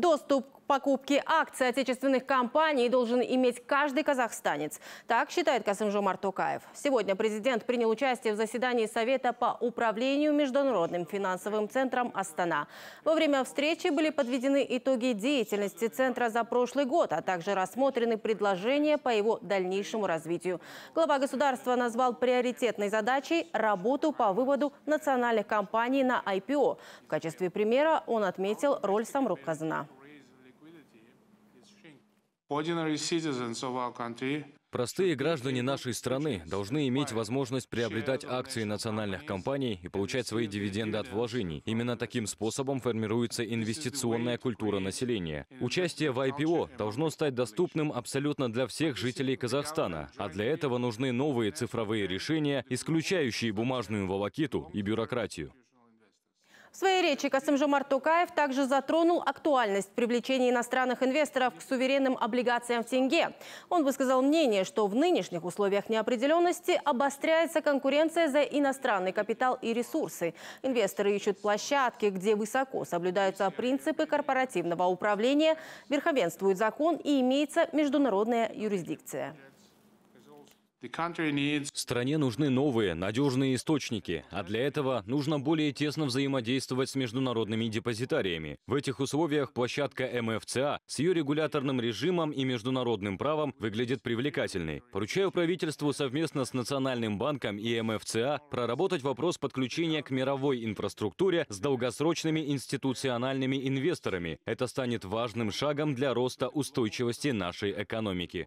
Доступ покупки акций отечественных компаний должен иметь каждый казахстанец. Так считает Касымжомар Токаев. Сегодня президент принял участие в заседании Совета по управлению Международным финансовым центром «Астана». Во время встречи были подведены итоги деятельности центра за прошлый год, а также рассмотрены предложения по его дальнейшему развитию. Глава государства назвал приоритетной задачей работу по выводу национальных компаний на IPO. В качестве примера он отметил роль Самрук Казана. Простые граждане нашей страны должны иметь возможность приобретать акции национальных компаний и получать свои дивиденды от вложений. Именно таким способом формируется инвестиционная культура населения. Участие в IPO должно стать доступным абсолютно для всех жителей Казахстана, а для этого нужны новые цифровые решения, исключающие бумажную волокиту и бюрократию. В своей речи Касымжомар Токаев также затронул актуальность привлечения иностранных инвесторов к суверенным облигациям в тенге. Он высказал мнение, что в нынешних условиях неопределенности обостряется конкуренция за иностранный капитал и ресурсы. Инвесторы ищут площадки, где высоко соблюдаются принципы корпоративного управления, верховенствует закон и имеется международная юрисдикция. Стране нужны новые, надежные источники, а для этого нужно более тесно взаимодействовать с международными депозитариями. В этих условиях площадка МФЦА с ее регуляторным режимом и международным правом выглядит привлекательной. Поручаю правительству совместно с Национальным банком и МФЦА проработать вопрос подключения к мировой инфраструктуре с долгосрочными институциональными инвесторами. Это станет важным шагом для роста устойчивости нашей экономики.